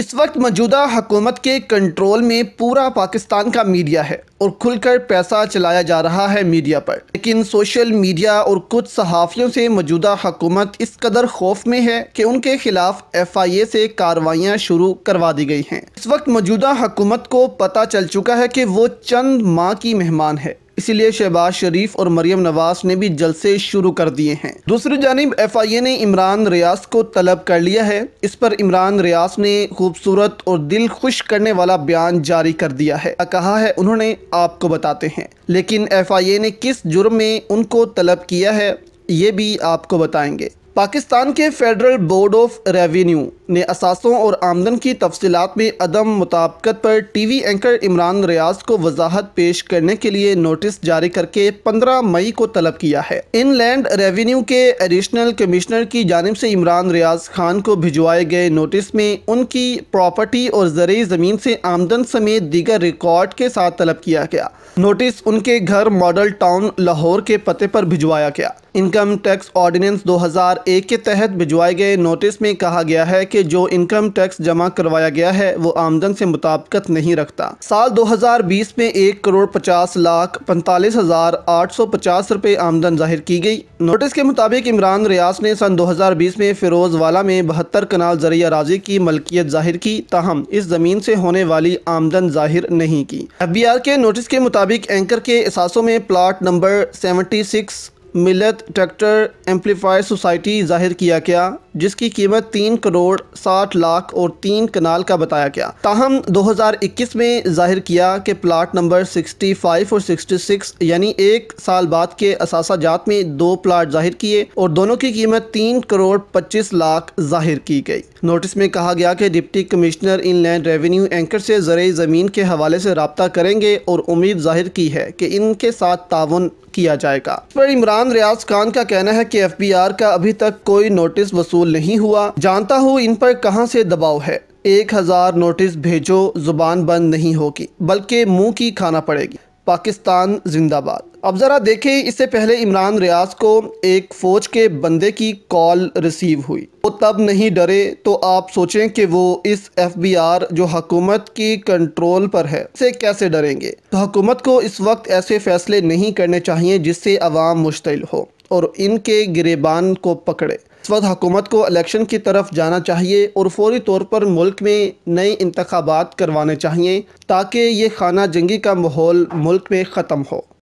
इस वक्त मौजूदा हुकूमत के कंट्रोल में पूरा पाकिस्तान का मीडिया है और खुलकर पैसा चलाया जा रहा है मीडिया पर लेकिन सोशल मीडिया और कुछ सहाफ़ियों से मौजूदा हुकूमत इस कदर खौफ में है कि उनके खिलाफ एफ आई ए से कार्रवाइयाँ शुरू करवा दी गई हैं इस वक्त मौजूदा हुकूमत को पता चल चुका है कि वो चंद माह की मेहमान है इसीलिए शहबाज शरीफ और मरियम नवाज ने भी जलसे शुरू कर दिए हैं दूसरी जानब एफ आई ए ने इमरान रियाज को तलब कर लिया है इस पर इमरान रियाज ने खूबसूरत और दिल खुश करने वाला बयान जारी कर दिया है कहा है उन्होंने आपको बताते हैं लेकिन एफ आई ए ने किस जुर्म में उनको तलब किया है ये भी आपको बताएंगे पाकिस्तान के फेडरल बोर्ड ऑफ रेवेन्यू ने असासों और आमदन की तफसीत में अदम मुताबकत पर T V anchor Imran Riaz को वजाहत पेश करने के लिए नोटिस जारी करके पंद्रह मई को तलब किया है इन लैंड रेवेन्यू के एडिशनल कमिश्नर की जानब से इमरान रियाज खान को भिजवाए गए नोटिस में उनकी प्रॉपर्टी और जरिए ज़मीन से आमदन समेत दीगर रिकॉर्ड के साथ तलब किया गया नोटिस उनके घर मॉडल टाउन लाहौर के पते पर भिजवाया गया इनकम टैक्स ऑर्डिनेंस 2001 के तहत भिजवाए गए नोटिस में कहा गया है कि कि जो इनकम टैक्स जमा करवाया गया है वो आमदन से मुताबकत नहीं रखता साल 2020 में एक करोड़ पचास लाख पैंतालीस हज़ार आठ सौ पचास रूपए आमदन जाहिर की गई नोटिस के मुताबिक इमरान रियाज ने सन 2020 में फिरोज वाला में बहत्तर कनाल जरिया राजी की मलकियत जाहिर की ताहम इस ज़मीन से होने वाली आमदन जाहिर नहीं की एफ बी आर के नोटिस के मुताबिक एंकर के असासों में plot number seventy six Millat tractor amplifier society जाहिर किया गया जिसकी कीमत तीन करोड़ साठ लाख और तीन कनाल का बताया गया ताहम 2021 में जाहिर किया कि प्लाट नंबर 65 और 66 यानी एक साल बाद के असासा जात में दो प्लाट जाहिर किए और दोनों की कीमत तीन करोड़ पच्चीस लाख जाहिर की गई नोटिस में कहा गया कि deputy commissioner inland revenue anchor से जरिए ज़मीन के हवाले से रबता करेंगे और उम्मीद जाहिर की है कि इनके साथ ताउन किया जाएगा पर इमरान कप्तान रियाज खान का कहना है कि एफबीआर का अभी तक कोई नोटिस वसूल नहीं हुआ जानता हूँ इन पर कहाँ से दबाव है एक हज़ार नोटिस भेजो जुबान बंद नहीं होगी बल्कि मुंह की खाना पड़ेगी पाकिस्तान जिंदाबाद अब ज़रा देखें इससे पहले इमरान रियाज को एक फ़ौज के बंदे की कॉल रिसीव हुई वो तब नहीं डरे तो आप सोचें कि वो इस एफ बी आर जो हकूमत की कंट्रोल पर है से कैसे डरेंगे तो हकूमत को इस वक्त ऐसे फ़ैसले नहीं करने चाहिए जिससे अवाम मुश्तिल हो और इनके गिरेबान को पकड़े इस वक्त हुकूमत को इलेक्शन की तरफ जाना चाहिए और फौरी तौर पर मुल्क में नए इंतबात करवाने चाहिए ताकि ये खाना जंगी का माहौल मुल्क में ख़त्म हो